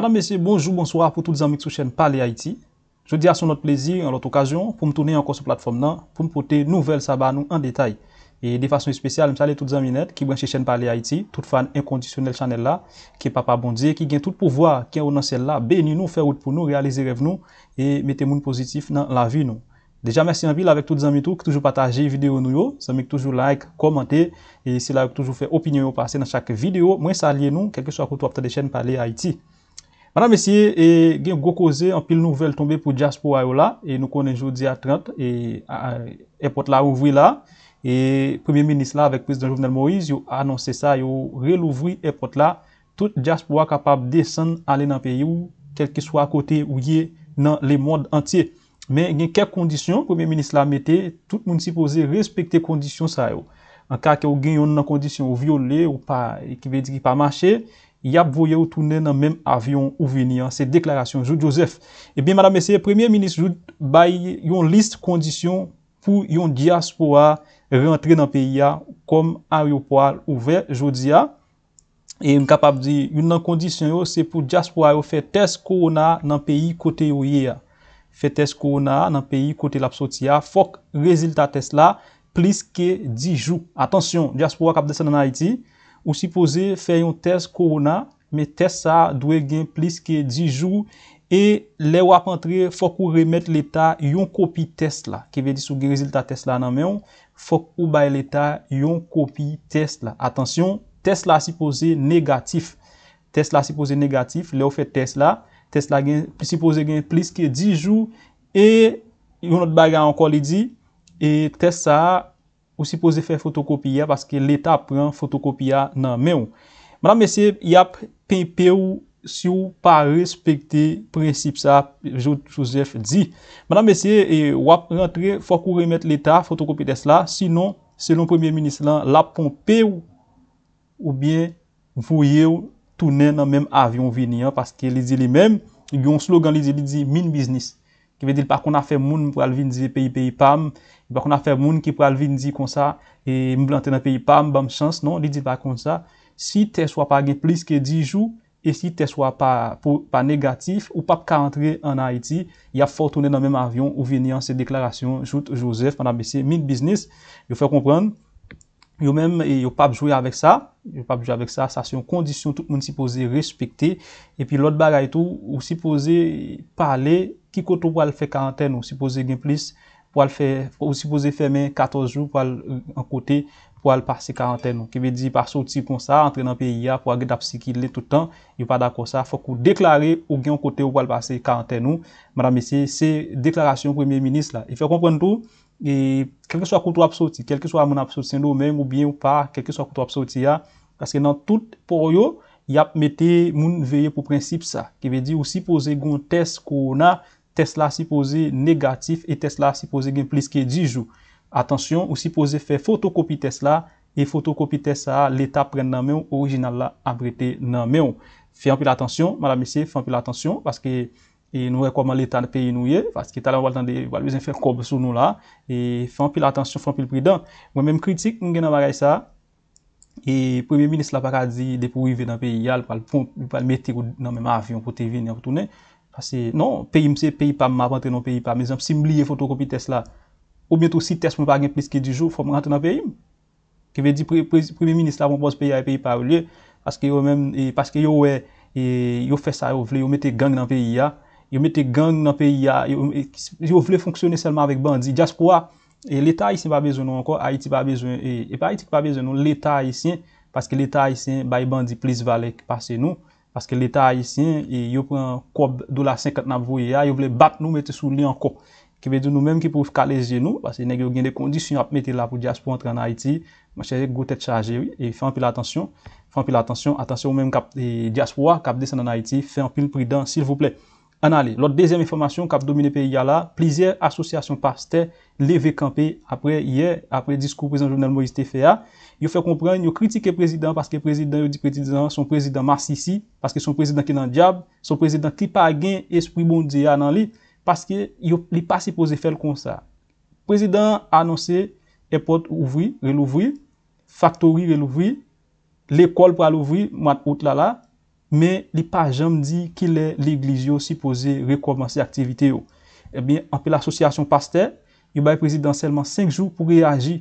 Madame, Messieurs, bonjour, bonsoir pour tous les amis de la chaîne Parler Haïti. Je dis à son autre plaisir, en l'autre occasion, pour me tourner encore sur la plateforme pour me porter nouvelles sabbat nous en détail. Et de façon spéciale, je salue tous les amis net qui la chaîne Parler Haïti, toute fan inconditionnelle channel là, qui est papa bon Dieu, qui gagne tout pouvoir, qui est dans celle là, bénis nous, faire route pour nous, réaliser rêve nous et mettez monde positif dans la vie nous. Déjà, merci en ville avec tous les amis tous qui toujours partagé vidéo nous, ça met toujours like, commenter, et c'est là toujours fait opinion passer dans chaque vidéo. Moi, saluez nous, quel que soit que vous des chaînes Parler Haïti. Madame, et il y a beaucoup causé en pile nouvelle tombée pour Diaspora. Et nous connaissons aujourd'hui à 30 et l'aéroport la ouvert là. Et le Premier ministre avec le président Jovenel Moïse, a annoncé ça, il a réouvert là. Toute Diaspora capable de descendre, aller dans le pays, quel que soit à côté ou y dans le monde entier. Mais il y a quelques conditions, le Premier ministre là mette, tout le supposé respecter les conditions En cas que condition, violée, ou pas, qui veut dire pas marcher, Yap voye ou toune nan menm avyon ou veni an, se deklarasyon, joute Joseph. E eh bin, madame se, premier-ministre, joute, bay yon list kondisyon pou yon diaspora re-entre nan peyi a, kom a yon poal ouve, joute ziya. E yon kapab di, yon nan kondisyon yo, se pou diaspora yo fe test korona nan peyi kote yo ye a. Fe test korona nan peyi kote la psoti a, fok rezilta test la, plis ke di jou. Atensyon, diaspora kap desa nan Haiti. ou sipoze fe yon tez korona, me tez sa dwe gen plis ke di jou, e le wap antre fok ou remet leta yon kopi tez la, ke ve di sou gen rezil ta tez la nan men, fok ou bay leta yon kopi tez la. Atensyon, tez la sipoze negatif. Tez la sipoze negatif, le ou fe tez la, tez la sipoze gen plis ke di jou, e yon not baga anko li di, e tez sa a, ou si pose fè fotokopi ya, paske l'Etat pran fotokopi ya nan men ou. Mme Mese, y ap penpe ou si ou pa respekte prensip sa, jout chouzef di. Mme Mese, wap rentre, fòk ou remet l'Etat fotokopi desla, sinon, selon Premier Ministre lan, l'ap ponpe ou oubyen vouye ou tounen nan men avyon vini an, paske li di li men, yon slogan li di li di, min biznis. qui veut dire par qu'on a fait moun pour aller venir dire pays pays pam par qu'on a fait moun qui pour aller venir dire comme ça et me planter dans pays pam bam chance non il dit par comme ça si tu soit pas gain plus que 10 jours et si tu soit pas pas négatif ou pas qu'à rentrer en Haïti il a faut tourner dans le même avion ou venir en ces déclarations joute Joseph pendant BC mid business il faut comprendre yo même et yo pas jouer avec ça yo pas jouer avec ça ça c'est une condition tout le monde supposé respecter et puis l'autre bagaille tout aussi supposé parler qui côté pour faire quarantaine ou supposé gain plus pour le faire aussi supposé fermer 14 jours pour euh, en côté pour le passer quarantaine qui veut dire pas sortir comme ça entrer dans pays a pour garder psychique tout le temps il pas d'accord ça faut que déclarer ou gain côté pour le passer quarantaine madame messieurs c'est déclaration premier ministre là il faut comprendre tout et quel que soit le tu quel que soit mon même ou bien ou pas, quel que soit le tu de parce que dans tout pour yo, il y a metté moun veiller pour principe ça, qui veut dire aussi poser gon test a test là supposé négatif et test là supposé plus que 10 jours. Attention, aussi poser faire photocopie test là et photocopie test ça l'état prend dans main original là abrité dans main. Fais un peu attention, madame monsieur, fais un attention parce que e nou rekoman letan peyi nou ye, paske talan wal dan de, wal wèzen fè kòb sou nou la, e fè anpil atansyon, fè anpil pridant. Mwen mèm kritik, mwen gen nan baray sa, e premiè minis la baka zi, depo wè ven nan peyi yal, pal meti wè nan mèm avyon, pou te venen, pou toune, non, peyi mse, peyi pa, mwen apante nan peyi pa, mèzèm, si m liye fotokopi tes la, ou mèntou si tes mwen bagen plis ki di jou, fò m rente nan peyi m, ke ve di premiè minis la, mwen boz peyi a, peyi pa e, wè e, yo mette gang nan peyi ya, yo vle fonksyonen selman vek bandi, Diaspo a, e l'Etat Aisyen pa bezwenon anko, Haiti pa bezwenon, e, e pa Haiti pa bezwenon, l'Etat Aisyen, paske l'Etat Aisyen, bay bandi please valek, paske nou, paske l'Etat Aisyen, e, yo pren koub, do la 50 nan vwe ya, yo vle bat nou, mette sou li anko, ki ve di nou menm ki pou fkaleje nou, paske neg yo gen de kondisyon, ap mette la pou Diaspo antre nan Haiti, manche gen go tete chaje, e fe anpil atensyon, fe anpil Anali, lot dezem informasyon kap domine pe yala, plizier asosyasyon paste leve kampe apre yere, apre diskou prezident jounel Moïse Tefea. Yo fe kompreny, yo kritike prezident, paske prezident yo di prezident, son prezident masisi, paske son prezident ki nan diab, son prezident ki pa agen espri bondi ya anali, paske yo li pa se pose fel konsa. Prezident anonse epot ouvri, relouvri, faktori relouvri, lekol pralouvri, mat potlala. men li pa jam di kilè l'eglizyo sipose rekomansi aktivite yo. Ebyen, anpe l'associasyon paste, yo bay prezidanselman 5 jou pou reagi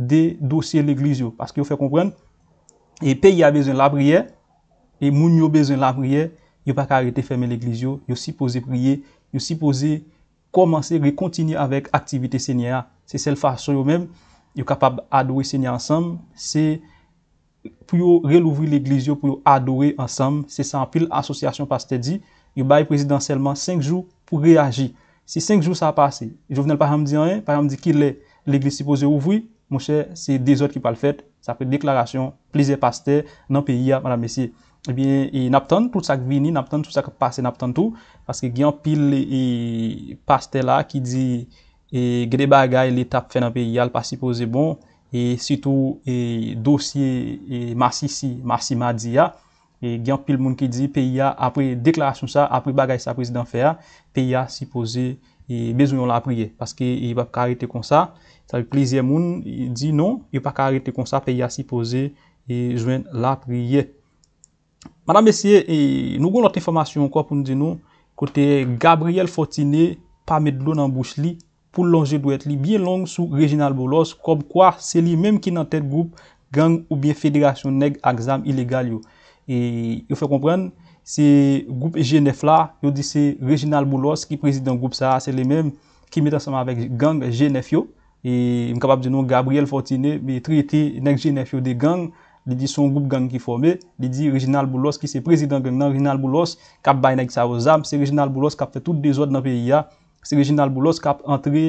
de dosye l'eglizyo. Paske yo fe kompren, e pe ya bezon la priye, e moun yo bezon la priye, yo pa karete ferme l'eglizyo, yo sipose priye, yo sipose komanse rekontinye avèk aktivite senye a. Se sel fasyon yo men, yo kapab adwe senye ansam, se... pour relouvrir l'église pour adorer ensemble. C'est ça en pile association pasteur dit, il bail présidentiellement 5 jours pour réagir. Si 5 jours ça a passé, venais pas me dire rien, pas me dire qu'il est l'église supposée ouvrir, mon cher, c'est des autres qui pas le fait, ça fait déclaration plaisir pasteur dans le pays madame messieurs. Eh bien, et n'attend tout ça qui vient, n'attend tout ça qui passe, n'attend tout parce que il y a pile et pasteur là qui dit et gade qui l'étape fait dans le pays, il pas supposé bon et surtout et dossier et Massisi Massima Dia ah, et gen pile monde qui dit pays après déclaration ça après bagage sa président fait ah, PIA supposé et besoin la prier parce que il va pas arrêter comme ça ça fait plaisir moun dit non il pas arrêter comme ça PIA supposé et joindre la prier Madame monsieur nous avons notre information encore pour nous dire nous côté Gabriel Fortiné pas de l'eau dans bouche pou lonje dwet li biye lonj sou Reginald Boulos, kom kwa se li menm ki nan tet group gang ou biye federasyon neg aksam ilegal yo. E yo fe kompren, se group G9 la, yo di se Reginald Boulos ki prezident group sa, se li menm ki met ansama avek gang G9 yo, e m kapap di nou Gabriel Fortinet, biye triyete neg G9 yo de gang, li di son group gang ki fome, li di Reginald Boulos ki se prezident gang nan Reginald Boulos, kap bay neg sa ozam, se Reginald Boulos kap fe tout de zot nan peyi ya, Se Reginald Boulos kap entri,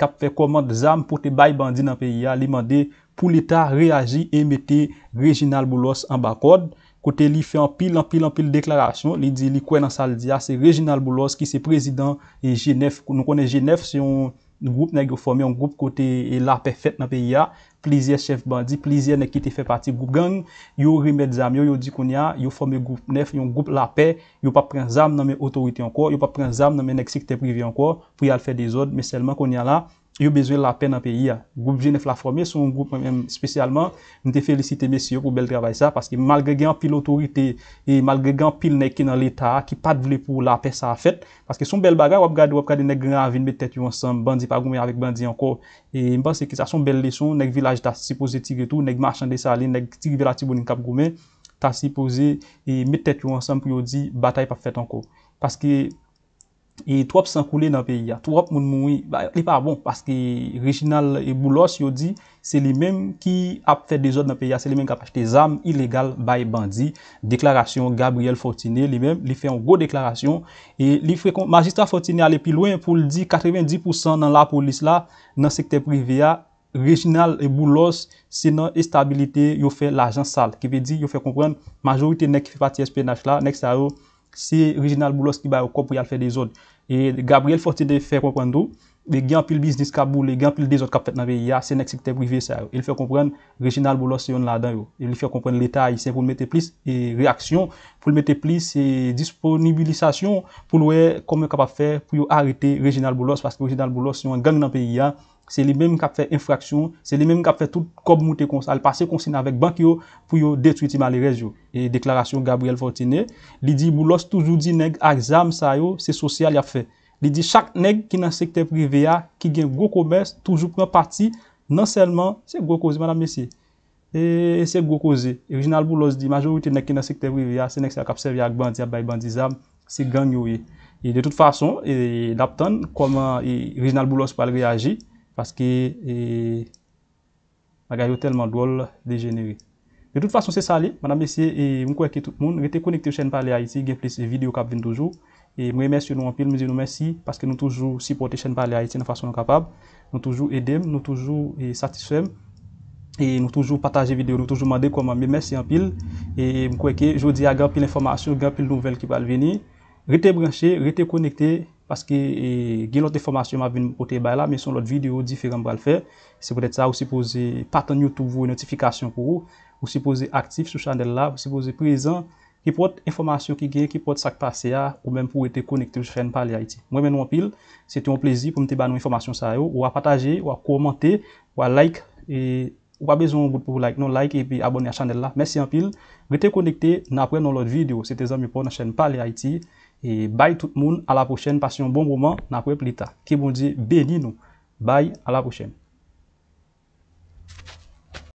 kap fe komand zam pou te bay bandi nan peyi ya, li mande pou l'Etat reagi e mette Reginald Boulos an bakod. Kote li fe an pil an pil an pil deklarasyon, li di li kwen an saldi ya, se Reginald Boulos ki se prezident genef, nou konen genef si yon... groupe nèg formé un groupe côté la paix faite dans pays a plusieurs chefs bandits plusieurs nèg qui fait partie groupe gang yo remet zam yo yo dit qu'on y a yo formé groupe neuf un groupe la paix yo pas prendre zam dans mes autorités encore yo pas prendre zam dans mes secteur privé encore pour y faire des ordres mais seulement qu'on y a là yo besoin la paix dans pays groupe Genève la formé son groupe même spécialement m'te féliciter messieurs pour bel travail ça parce que malgré grand pile autorité et malgré grand pile nèg qui dans l'état qui pas de pour la paix ça a parce que son bel bagarre on regarde on regarde nèg mettre met tête ensemble bandi pas gomme avec bandi encore et m'pense que ça son belle leçon nèg village ta supposé tirer tout nèg marchand de saline nèg tirer la tibonine cap gomme ta supposé et met tête ensemble pour dire bataille pas fait encore parce que E 3% koule nan peya, 3% moun mouni, li pa bon Paske Reginald e Boulos yo di, se li menm ki ap fè de jod nan peya Se li menm kapache te zam, ilegal, bay bandi Deklarasyon Gabriel Fortinet li menm, li fè an go deklarasyon E li frekon, magistrat Fortinet ale pi loin pou li di, 90% nan la polis la Nan sekte privé ya, Reginald e Boulos, se nan estabilite yo fè l'agen sal Ki ve di yo fè kompren, majorite nek fè pati espè nach la, nek sarou c'est Original Boulos qui va au corps pour y faire des autres. Et Gabriel Fortin de faire comprendre li gen apil biznis kabou, li gen apil dezot kap fèt nan peyi ya, se nèk sikte privé sa yo. Il fè kompren Reginald Boulos yon la dan yo. Il fè kompren l'Etat yisè pou mète plis reaksyon, pou mète plis disponibilisasyon, pou louè komè kap fè pou yo arete Reginald Boulos, paske Reginald Boulos yon gang nan peyi ya, se li mèm kap fè infraksyon, se li mèm kap fè tout kob moutè konsal, pasè konsin avèk bank yo pou yo detwiti mali rez yo. E deklarasyon Gabriel Fontenay, li di Boulos touzou di nèk a exam sa yo, se Il dit que chaque nègre qui est dans le secteur privé, qui gagne gros commerce, toujours prend partie, non seulement c'est gros cause, madame Messie. Et c'est gros cause. Réginal Boulos dit que la majorité des nègres qui sont dans le secteur privé, c'est ce qui a servi à la banditaire, c'est gagné. De toute façon, et appris comment original Boulos va réagir, parce que la gamme est tellement drôle de dégénérer. De toute façon, c'est ça, madame Messie, et vous pouvez que tout le monde. Restez connecté la chaîne par les Haïtiens, vous pouvez faire ces vidéos qui toujours. Et moi, remercie nous en pile, nous merci parce que nous toujours supporter chaîne parler Haïti de façon capable. Nous toujours aider, nous toujours eh, satisfaits, et nous toujours partager vidéo, nous toujours demander comment. Mais merci en pile et je crois que je dis à grand pile d'informations, grand pile de nouvelles qui va venir. Restez branchés, restez connectés parce que eh, il y a d'autres informations qui viennent mais sont l'autre vidéo différentes pour le faire. C'est peut-être ça, vous supposez pas YouTube vos notifications pour vous, vous supposez actif sur la chaîne là, vous supposez présent qui porte information qui gagne, qui porte ça qui ou même pour être connecté, la chaîne parler Haïti. Moi, je maintenant, pile, c'était un plaisir pour me donner information ça, ou à partager, ou à commenter, ou à like, et, ou pas besoin de pour like, non, like et puis abonner à la chaîne là. Merci Vous pile. Restez connecté, n'après dans l'autre vidéo. C'était Zami pour la chaîne Parler Haïti. Et bye tout le monde, à la prochaine, passez un bon moment, n'après plus tard. Qui bon dit bénis nous. Bye, à la prochaine.